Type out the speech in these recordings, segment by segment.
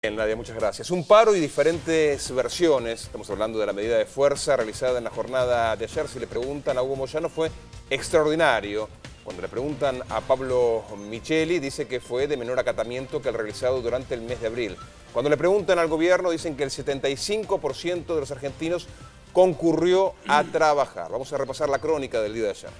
Bien, Nadia, muchas gracias. Un paro y diferentes versiones. Estamos hablando de la medida de fuerza realizada en la jornada de ayer. Si le preguntan a Hugo Moyano, fue extraordinario. Cuando le preguntan a Pablo Micheli, dice que fue de menor acatamiento que el realizado durante el mes de abril. Cuando le preguntan al gobierno, dicen que el 75% de los argentinos concurrió a trabajar. Vamos a repasar la crónica del día de ayer.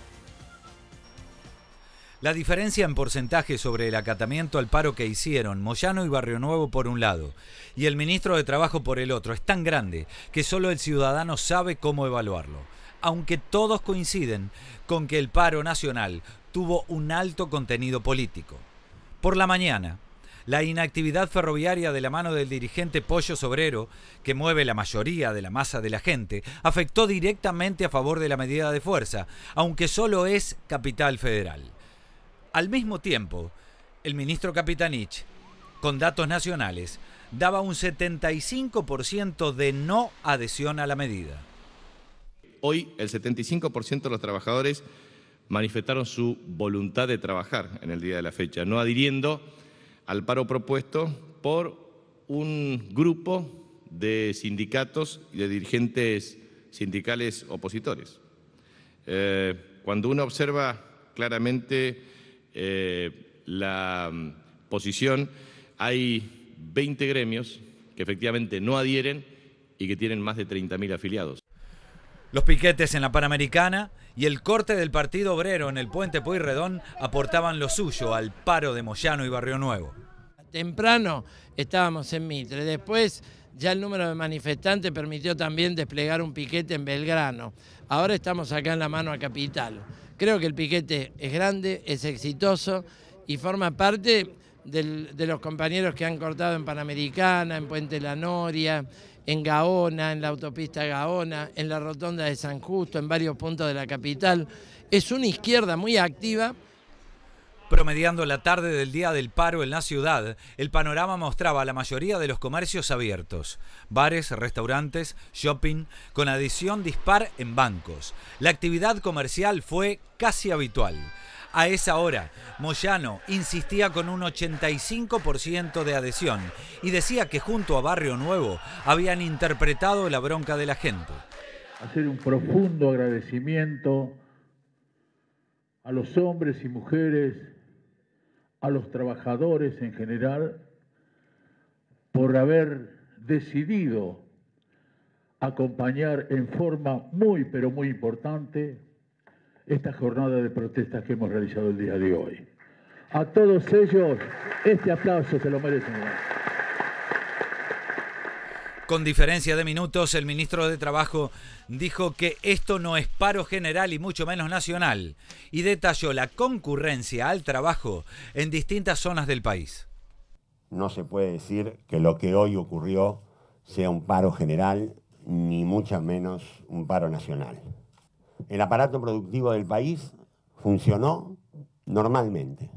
La diferencia en porcentaje sobre el acatamiento al paro que hicieron Moyano y Barrio Nuevo por un lado y el ministro de Trabajo por el otro es tan grande que solo el ciudadano sabe cómo evaluarlo, aunque todos coinciden con que el paro nacional tuvo un alto contenido político. Por la mañana, la inactividad ferroviaria de la mano del dirigente Pollo Sobrero, que mueve la mayoría de la masa de la gente, afectó directamente a favor de la medida de fuerza, aunque solo es capital federal. Al mismo tiempo, el ministro Capitanich, con datos nacionales, daba un 75% de no adhesión a la medida. Hoy el 75% de los trabajadores manifestaron su voluntad de trabajar en el día de la fecha, no adhiriendo al paro propuesto por un grupo de sindicatos y de dirigentes sindicales opositores. Eh, cuando uno observa claramente eh, la mm, posición, hay 20 gremios que efectivamente no adhieren y que tienen más de 30.000 afiliados. Los piquetes en la Panamericana y el corte del Partido Obrero en el puente Pueyrredón aportaban lo suyo al paro de Moyano y Barrio Nuevo. Temprano estábamos en Mitre, después ya el número de manifestantes permitió también desplegar un piquete en Belgrano. Ahora estamos acá en la mano a Capital. Creo que el piquete es grande, es exitoso y forma parte de los compañeros que han cortado en Panamericana, en Puente La Noria, en Gaona, en la autopista Gaona, en la rotonda de San Justo, en varios puntos de la capital. Es una izquierda muy activa Promediando la tarde del día del paro en la ciudad, el panorama mostraba la mayoría de los comercios abiertos, bares, restaurantes, shopping, con adición dispar en bancos. La actividad comercial fue casi habitual. A esa hora, Moyano insistía con un 85% de adhesión y decía que junto a Barrio Nuevo habían interpretado la bronca de la gente. Hacer un profundo agradecimiento a los hombres y mujeres a los trabajadores en general por haber decidido acompañar en forma muy, pero muy importante esta jornada de protestas que hemos realizado el día de hoy. A todos ellos, este aplauso se lo merecen. Con diferencia de minutos, el ministro de Trabajo dijo que esto no es paro general y mucho menos nacional, y detalló la concurrencia al trabajo en distintas zonas del país. No se puede decir que lo que hoy ocurrió sea un paro general, ni mucho menos un paro nacional. El aparato productivo del país funcionó normalmente.